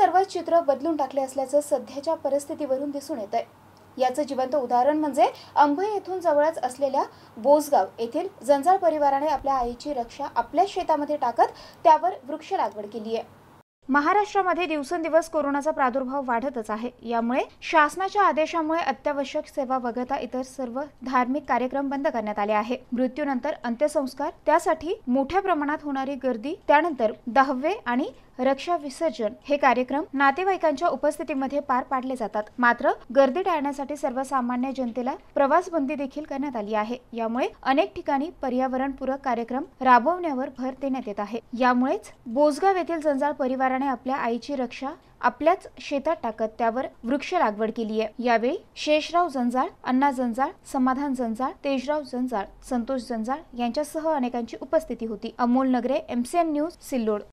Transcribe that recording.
सर्व चित्र बदलून टाकले असल्याचं सध्याच्या परिस्थितीवरून दिसून येत याचं जिवंत उदाहरण म्हणजे अंबई येथून जवळच असलेल्या बोसगाव येथील जंजाळ परिवाराने आपल्या आईची रक्षा आपल्या शेतामध्ये टाकत त्यावर वृक्ष लागवड केली आहे महाराष्ट्रामध्ये दिवसेंदिवस कोरोनाचा प्रादुर्भाव वाढतच आहे यामुळे शासनाच्या आदेशामुळे अत्यावश्यक सेवा वगळता इतर सर्व धार्मिक कार्यक्रम बंद करण्यात आले आहे मृत्यूनंतर अंत्यसंस्कार त्यासाठी मोठ्या प्रमाणात होणारी गर्दी त्यानंतर दहावे आणि रक्षा विसर्जन हे कार्यक्रम नातेवाईकांच्या उपस्थितीमध्ये पार पाडले जातात मात्र गर्दी टाळण्यासाठी सर्वसामान्य जनतेला प्रवास बंदी देखील करण्यात आली आहे यामुळे अनेक ठिकाणी पर्यावरणपूरक कार्यक्रम राबवण्यावर भर देण्यात येत आहे यामुळेच बोजगाव येथील जंजाळ परिवार आपल्या आईची रक्षा आपल्याच शेतात टाकत त्यावर वृक्ष लागवड केली आहे यावेळी शेषराव जंजाळ अण्णा जंजाळ समाधान जंजाळ तेजराव जंजाळ संतोष जंजाळ यांच्यासह अनेकांची उपस्थिती होती अमोल नगरे एमसीएन न्यूज सिल्लोड